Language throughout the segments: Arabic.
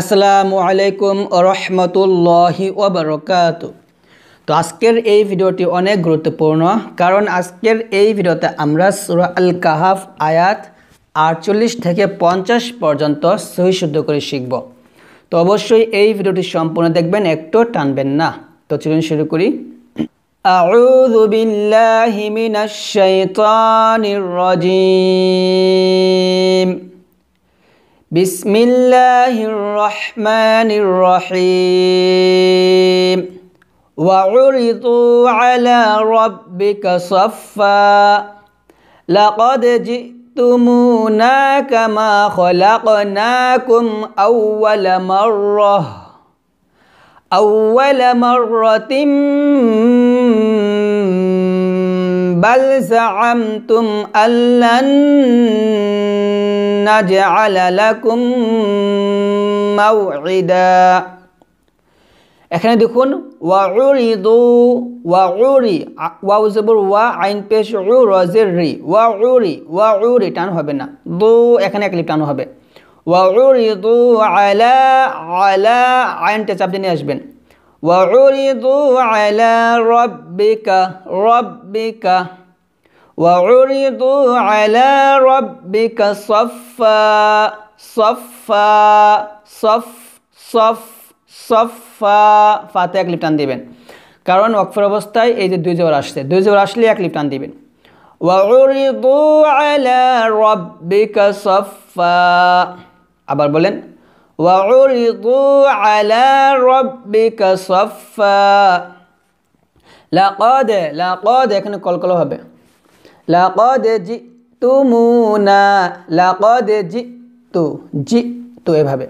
আসসালামু আলাইকুম রহমতুল্লাহি ওবরকাত তো আজকের এই ভিডিওটি অনেক গুরুত্বপূর্ণ কারণ আজকের এই ভিডিওতে আমরা সুরা আল কাহাফ আয়াত আটচল্লিশ থেকে পঞ্চাশ পর্যন্ত সহি শুদ্ধ করে শিখব তো অবশ্যই এই ভিডিওটি সম্পূর্ণ দেখবেন একটু টানবেন না তো চলুন শুরু করি أعوذ بالله من الشيطان الرجيم بسم الله الرحمن الرحيم وعرضوا على ربك صفا لقد جئتمونا كما خلقناكم أول مرة أول مرة بل زعمتم أن لن نجعل لكم موعدا এখানে দেখুন ওয়াউরিদু ওয়াউরি ওয়াউ জবর ওয়া আইন পেশ উ রজের রি ওয়াউরি ওয়াউরি টান হবে না দু এখানে এক লিপ টান হবে ওয়াউরিদু আলা আলা আইনটা চাপ নিয়ে আসবেন ওয়াউরিদু আলা রব্বিকা রব্বিকা وعرضوا على ربك صفا صفا صف صف صفا ফাতে এক লিপটান দিবেন কারণ ওয়াকফের অবস্থায় এই যে দুই জোর আসছে দুই জোর আসলে এক লিপটান দিবেন وعرضوا على ربك সাফা আবার বলেন وعرضوا على ربك صفا لقد لقد এখানে কলকল হবে লাকদ জি তু মু না লাকদ জি তু জি তু এভাবে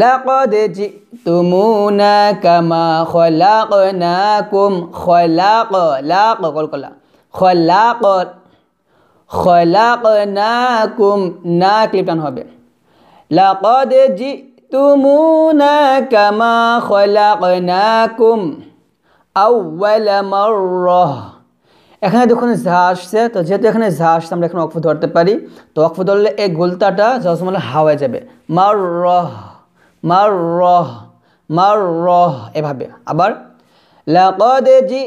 লাকদ জি তু মু না কামা খলাক না কুম খলাক লাক কলকলা খলাক খলাক না কুম না ক্লিপ্টান হবে লাকদ জি তু মু না কামা খলাক না কুম আউ ওয়েল এখানে দেখুন ঝা আসছে তো যেহেতু এখানে ঝা আসছে আমরা এখানে অক্ষ ধরতে পারি তো অক্ষ ধরলে এই গোলতাটা জসমলে মানে হাওয়ায় যাবে মার রহ মার রহ মার রহ এভাবে আবার লাকদ জি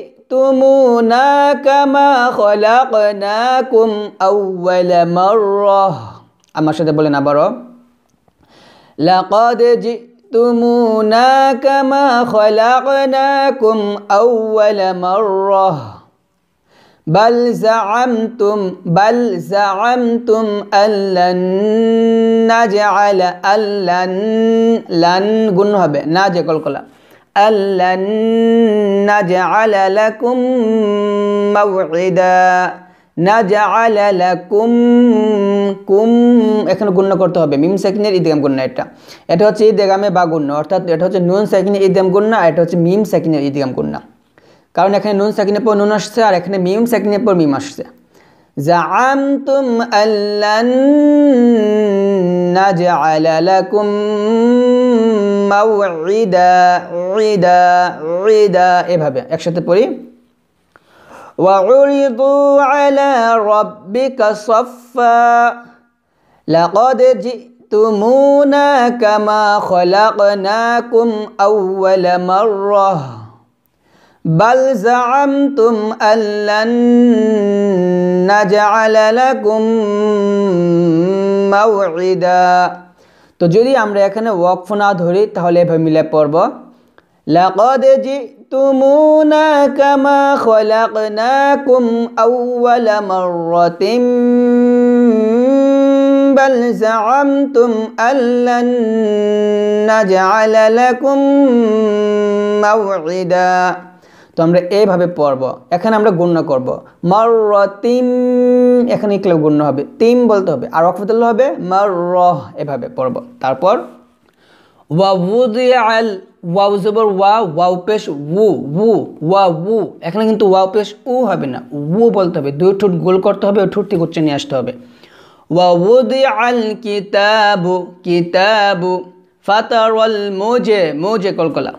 না কামা খলাকনাকুম আউয়াল মাররাহ আমার সাথে বলেন আবারও লাকদ জি না কামা খলাকনাকুম আউয়াল মাররাহ بل زعمتم بل زعمتم أن لن نجعل أن لن لن গুণ হবে না যে কলকলা أن لن نجعل لكم موعدا نجعل لكم কুম এখানে গুণ্য করতে হবে মিম সেকিনের ইদগাম গুণ্য এটা এটা হচ্ছে ইদগামে বা গুণ্য অর্থাৎ এটা হচ্ছে নুন সেকিনের ইদগাম গুণ্য আর এটা হচ্ছে মিম সেকিনের ইদগাম গুণ্য কারণ এখানে নুন সাকিনের পর নুন আসছে আর এখানে মিম সাকিনের পর মিম আসছে زعمتم أن لن نجعل لكم موعدا عدا عدا এভাবে একসাথে পড়ি وعرضوا على ربك صفا لقد جئتمونا كما خلقناكم أول مرة بل زعمتم أن لن نجعل لكم موعدا তো যদি আমরা এখানে ওয়াকফ না ধরি তাহলে এভাবে মিলে পড়ব لقد جئتمونا كما خلقناكم أول مرة بل زعمتم أن لن نجعل لكم موعدا তো আমরা এইভাবে পড়ব এখানে আমরা গণ্য করব মার র তিম এখানে ইকলে গণ্য হবে তিম বলতে হবে আর অকফতুল্লাহ হবে মার র এভাবে পড়ব তারপর ওয়াউদিয়াল ওয়াউ জবর ওয়া ওয়াউ পেশ উ উ ওয়া উ এখানে কিন্তু ওয়াউ পেশ উ হবে না উ বলতে হবে দুই ঠোঁট গোল করতে হবে ওই ঠোঁট থেকে উচ্চে নিয়ে আসতে হবে ওয়াউদিয়াল কিতাবু কিতাবু ওয়াল মোজে মোজে কলকলা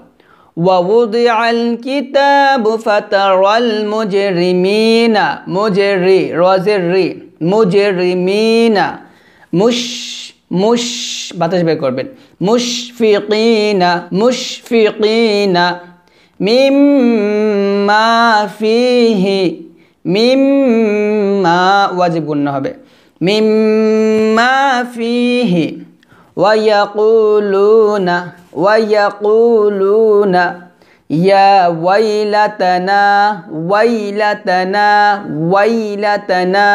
ووضع الكتاب فترى المجرمين مجري رزري مجرمين مش মুশ বাতাস বের করবেন মুশফিকিনা মুশফিকিনা মিম্মা ফিহি মিম্মা ওয়াজিব গুণ্য হবে মিম্মা ফিহি ওয়াকুলুনা ويقولون يا ويلتنا ويلتنا ويلتنا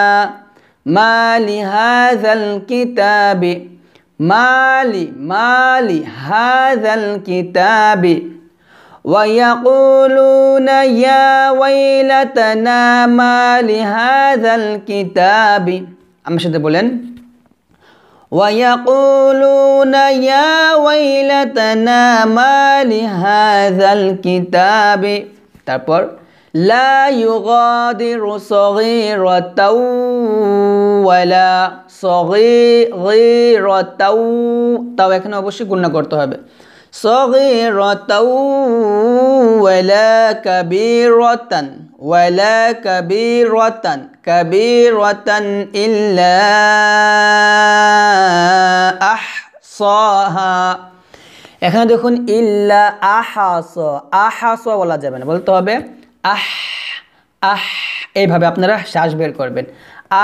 ما لهذا الكتاب ما لما لهذا الكتاب ويقولون يا ويلتنا ما لهذا الكتاب أما شد بولن ويقولون يا ويلتنا ما لهذا الكتاب তারপর لا يغادر صغيرة ولا صغيرة তাও এখানে অবশ্যই গুণনা করতে হবে صغيرة ولا كبيرة ولا كبيرة كبيرة إلا أحصاها এখানে দেখুন ইল্লা আহাস আহাস বলা যাবে না বলতে হবে আহ আহ এইভাবে আপনারা শ্বাস বের করবেন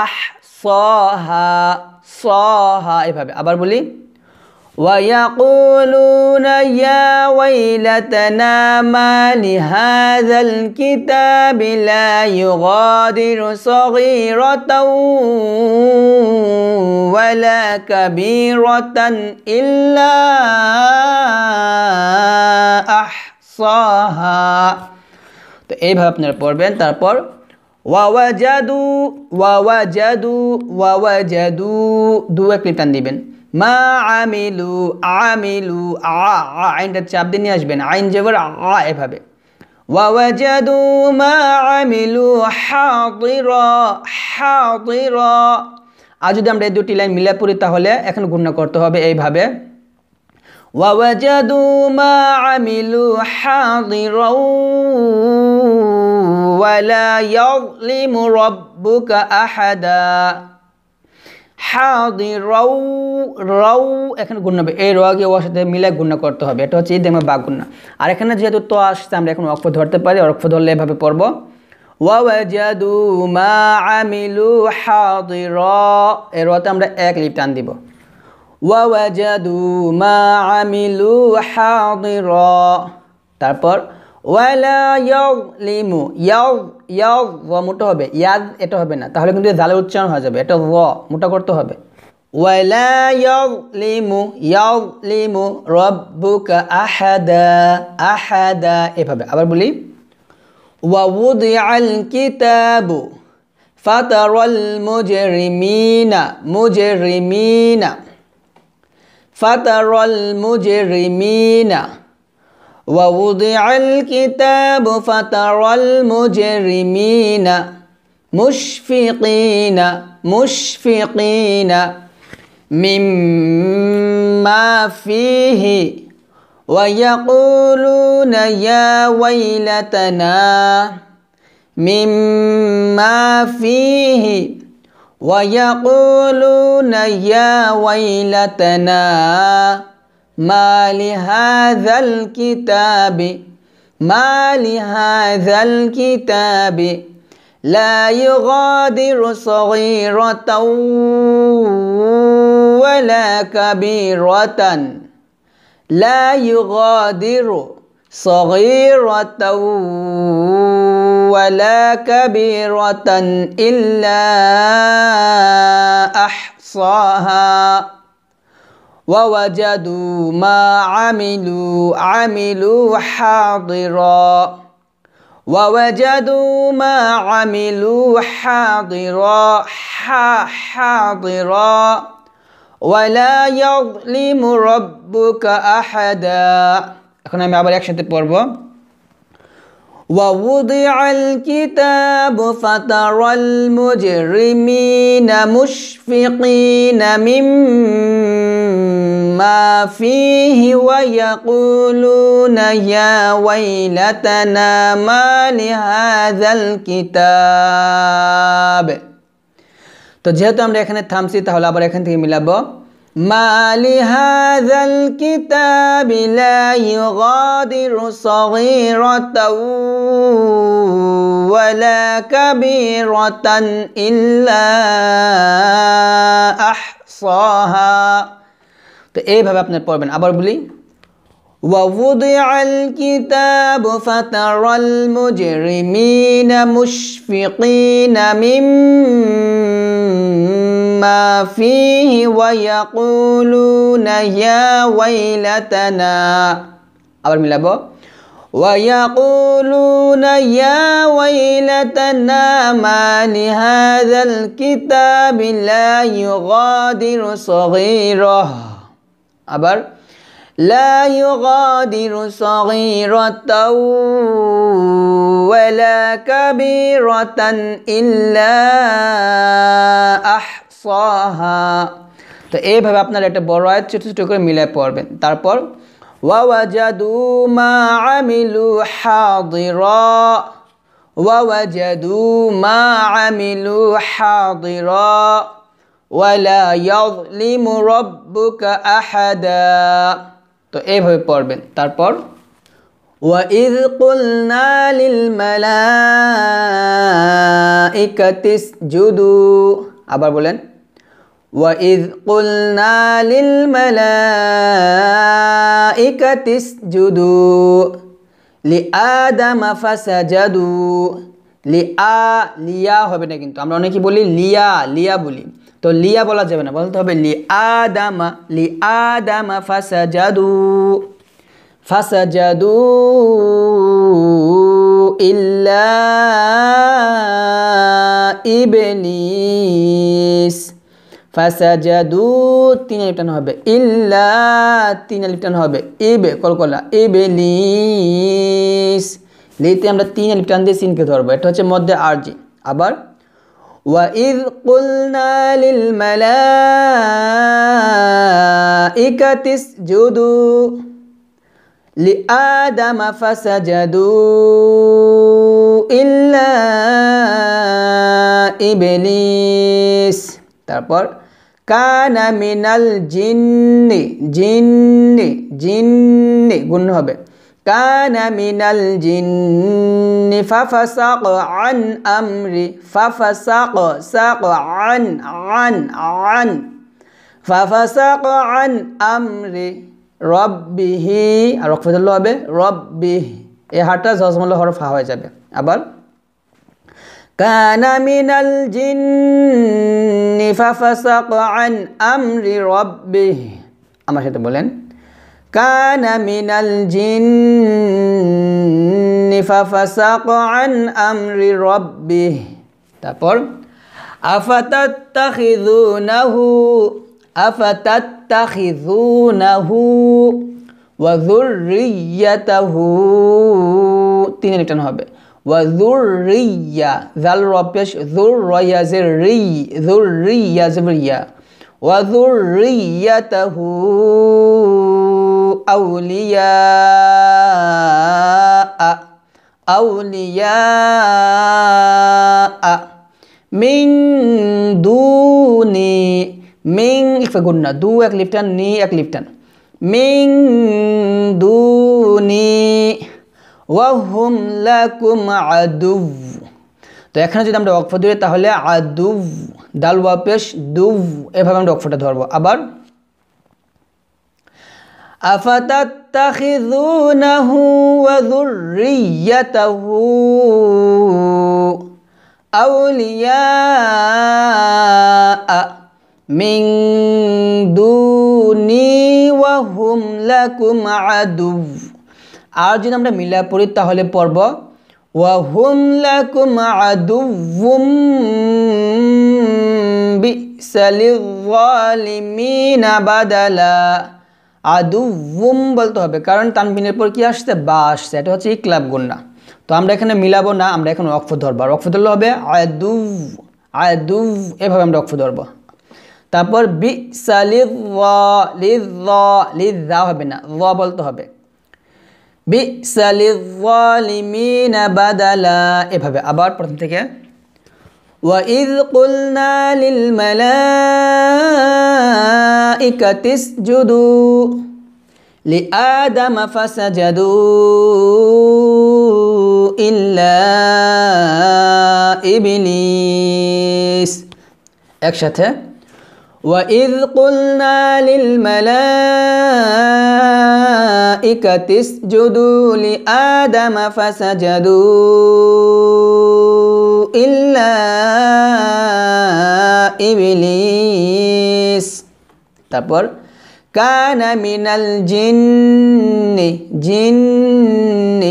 আহ সহা সহা এভাবে আবার বলি ويقولون يا ويلتنا ما لهذا الكتاب لا يغادر صغيرة ولا كبيرة إلا أحصاها تو ايه بحب نرپور بين ترپور ووجدوا ووجدو ووجدو دو اكلي মা আমিলু আমিলু আ আইনটা চাপ দিয়ে নিয়ে আসবেন আইন জবর আ এভাবে ووجدوا ما عملوا حاضرا আর যদি আমরা এই দুটি লাইন মিলে পড়ি তাহলে এখন গুণ করতে হবে এইভাবে ووجدوا ما عملوا حاضرا ولا يظلم ربك أحدا হাদি রৌ রৌ এখানে গুণ হবে এই রোয়াগে ওয়ার সাথে মিলে গুণা করতে হবে এটা হচ্ছে ঈদ আমরা বা গুণা আর এখানে যেহেতু তো আসছে আমরা এখন অক্ষ ধরতে পারি অক্ষ ধরলে এভাবে পড়ব ওয়াজাদু মা আমিলু হাদি র এর রতে আমরা এক লিপ টান দিব ওয়াজাদু মা আমিলু হাদি র তারপর ওয়ালা ইয়গ লিমু ও মোটা হবে ইয়াদ এটা হবে না তাহলে কিন্তু জালের উচ্চারণ হয়ে যাবে এটা ও মোটা করতে হবে লিমু লিমু এভাবে আবার বলি ওয়াউদিআল কিতাবু ফাতারাল ووضع الكتاب فترى المجرمين مشفقين مشفقين مما فيه ويقولون يا ويلتنا مما فيه ويقولون يا ويلتنا ما لهذا الكتاب ما لهذا الكتاب لا يغادر صغيرة ولا كبيرة لا يغادر صغيرة ولا كبيرة إلا أحصاها ووجدوا ما عملوا عملوا حاضرا ووجدوا ما عملوا حاضرا حاضرا ولا يظلم ربك أحدا أكون আমি আবার একসাথে পড়বো ووضع الكتاب فترى المجرمين مشفقين مما فيه ويقولون يا ويلتنا ما لهذا الكتاب তো যেহেতু আমরা এখানে থামছি তাহলে আবার এখান ما لهذا الكتاب لا يغادر صغيرة ولا كبيرة إلا أحصاها তো এইভাবে আপনি بن আবার بلي ووضع الكتاب فترى المجرمين مشفقين مما ما فيه ويقولون يا ويلتنا من لبو ويقولون يا ويلتنا ما لهذا الكتاب لا يغادر صغيره أبر لا يغادر صغيرة ولا كبيرة إلا أحسنها তো এইভাবে আপনারা একটা বড় আয়াত ছোটো ছোটো করে মিলে পড়বেন তারপর মা মা তো এইভাবে পড়বেন তারপর وإذ قلنا للملائكة اسجدوا আবার বলেন وإذ قلنا للملائكة اسجدوا لآدم فسجدوا লিয়া লিয়া হবে না কিন্তু আমরা অনেকেই বলি লিয়া লিয়া বলি তো লিয়া বলা যাবে না বলতে হবে লি আদামা লি আদামা ফাসাজাদু ফাসাজাদু ইল্লা ইবনিস ফাসাজাদু তিন আলিফ টান হবে ইল্লা তিন আলিফ টান হবে বে কলকলা ইবে লিস লিতে আমরা তিন আলিফ টান দিয়ে সিনকে ধরবো এটা হচ্ছে মধ্যে আরজি আবার وإذ قلنا للملائكة اسجدوا لآدم فسجدوا إلا إبليس তারপর কানা মিনাল জিন্নি জিন্নি জিন্নি গুণ হবে কানা মিনাল জিন্নি ফাফাসাক আন আমরি ফাফাসাক সাক আন আন আন ফাফা ফাফাসাক আন আমরি রব্বিহি আর রক্ষফতুল্লাহ হবে রব্বিহি এ হাটটা জসমল হরফা হয়ে যাবে আবার كان من الجن ففسق عن أمر ربه আমার সাথে বলেন كان من الجن ففسق عن أمر ربه তারপর أفتتخذونه أفتتخذونه وذريته তিনে লিখতে হবে وذرية ذل ربيش ذرية زري ذرية زبرية وذريته أولياء أولياء من دوني من قلنا دو اكليفتن ني اكليفتن من دوني ওয়াহুম লাকুম আদুব তো এখানে যদি আমরা অকফা ধরি তাহলে আদুব দাল ওয়াপেশ দুব এভাবে আমরা অকফাটা ধরবো আবার أفتتخذونه وذريته أولياء من دوني وهم لكم عدو আর যদি আমরা মিলা পড়ি তাহলে পর্ব ওয়াহুম বলতে হবে কারণ তানবিনের পর কি আসছে বা আসছে এটা হচ্ছে ইকলাব গুন্না তো আমরা এখানে মিলাবো না আমরা এখন অক্ষ ধরবো আর অক্ষ ধরলে হবে আয়দু আদু এভাবে আমরা অক্ষ ধরবো তারপর বি সালিদ ল হবে না ল বলতে হবে للظالمين بدلا এভাবে আবার প্রথম থেকে وإذ قلنا للملائكة اسجدوا لآدم فسجدوا إلا إبليس একসাথে وإذ قلنا للملائكة الملائكة اسجدوا لآدم فسجدوا إلا إبليس تبور كان من الجن جن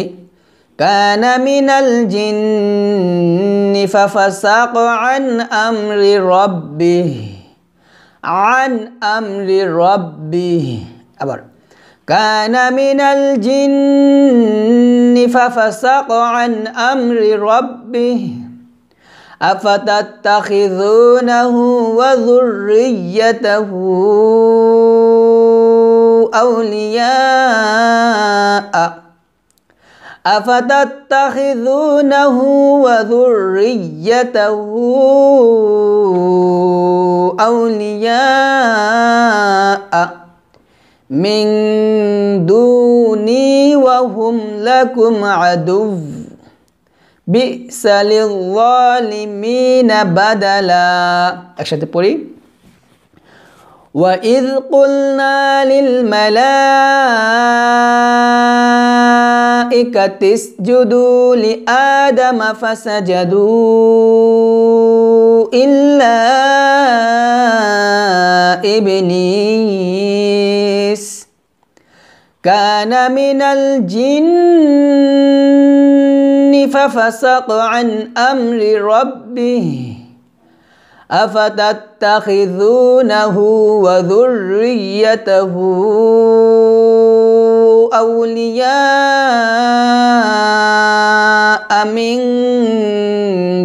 كان من الجن ففسق عن أمر ربه عن أمر ربه أبر كان من الجن ففسق عن أمر ربه أفتتخذونه وذريته أولياء أفتتخذونه وذريته أولياء من دوني وهم لكم عدو بئس للظالمين بدلا أكشت بولي وإذ قلنا للملائكة اسجدوا لآدم فسجدوا إلا إبليس كان من الجن ففسق عن أمر ربه أفتتخذونه وذريته أولياء من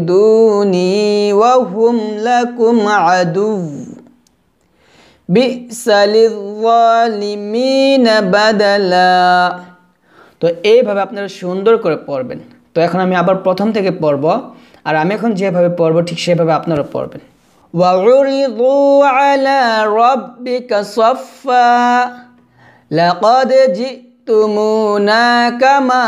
دوني وهم لكم عدو তো এইভাবে আপনারা সুন্দর করে পড়বেন তো এখন আমি আবার প্রথম থেকে পড়ব আর আমি এখন যেভাবে পড়ব ঠিক সেভাবে আপনারা পড়বেন তুমুনা কামা ربك صفا لقد جئتمونا كما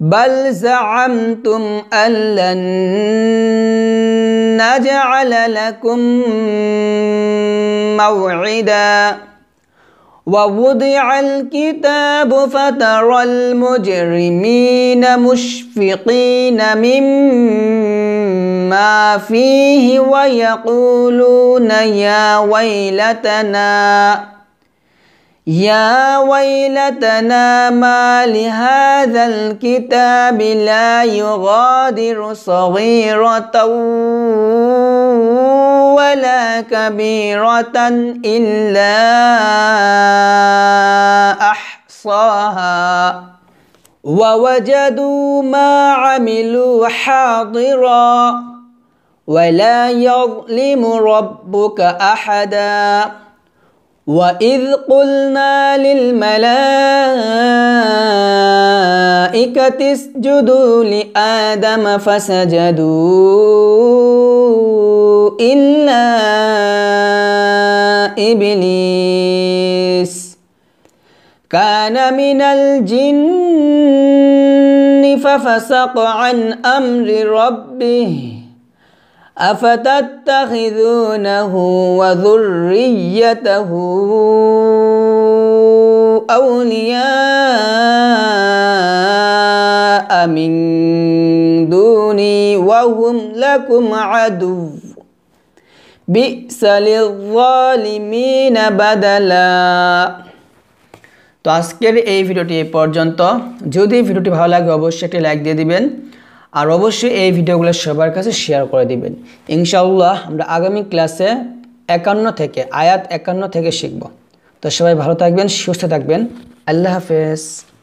بل زعمتم أن لن نجعل لكم موعدا ووضع الكتاب فترى المجرمين مشفقين مما فيه ويقولون يا ويلتنا يا ويلتنا ما لهذا الكتاب لا يغادر صغيرة ولا كبيرة إلا أحصاها ووجدوا ما عملوا حاضرا ولا يظلم ربك أحداً وإذ قلنا للملائكة اسجدوا لآدم فسجدوا إلا إبليس كان من الجن ففسق عن أمر ربه أَفَتَتَّخِذُونَهُ وَذُرِّيَّتَهُ أَوْلِيَاءَ من دُونِي وَهُمْ لَكُمْ عَدُوٌّ بِئْسَ لِلظَّالِمِينَ بَدَلًا তো আজকের এই ভিডিওটি পর্যন্ত যদি ভিডিওটি ভালো লাগে অবশ্যই একটি লাইক দিয়ে দিবেন আর অবশ্যই এই ভিডিওগুলো সবার কাছে শেয়ার করে দিবেন ইনশাআল্লাহ আমরা আগামী ক্লাসে একান্ন থেকে আয়াত একান্ন থেকে শিখব তো সবাই ভালো থাকবেন সুস্থ থাকবেন আল্লাহ হাফেজ